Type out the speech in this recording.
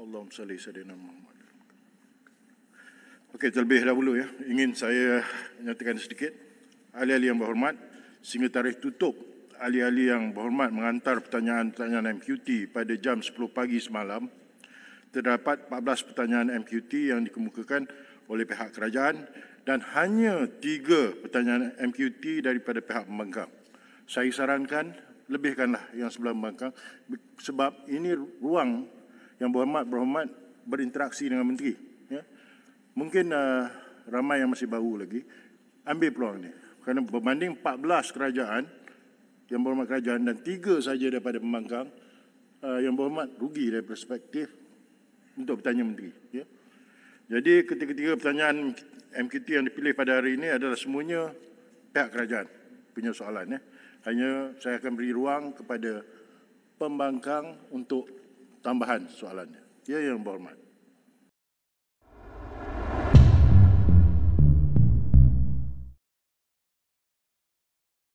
Allahumma salli sadina Muhammad. Okey, terlebih dahulu ya. Ingin saya nyatakan sedikit. Ahli-ahli yang berhormat, sehingga tarikh tutup, ahli-ahli yang berhormat mengantar pertanyaan-pertanyaan MQT pada jam 10 pagi semalam, terdapat 14 pertanyaan MQT yang dikemukakan oleh pihak kerajaan dan hanya tiga pertanyaan MQT daripada pihak pembangkang. Saya sarankan lebihkanlah yang sebelah pembangkang sebab ini ruang yang berhormat berhormat berinteraksi dengan menteri ya mungkin uh, ramai yang masih baru lagi ambil peluang ni kerana berbanding 14 kerajaan yang berhormat kerajaan dan tiga saja daripada pembangkang uh, yang berhormat rugi dari perspektif untuk bertanya menteri ya jadi ketiga-tiga pertanyaan MKT yang dipilih pada hari ini adalah semuanya pihak kerajaan punya soalan ya hanya saya akan beri ruang kepada pembangkang untuk tambahan soalannya. Ya, yang berhormat.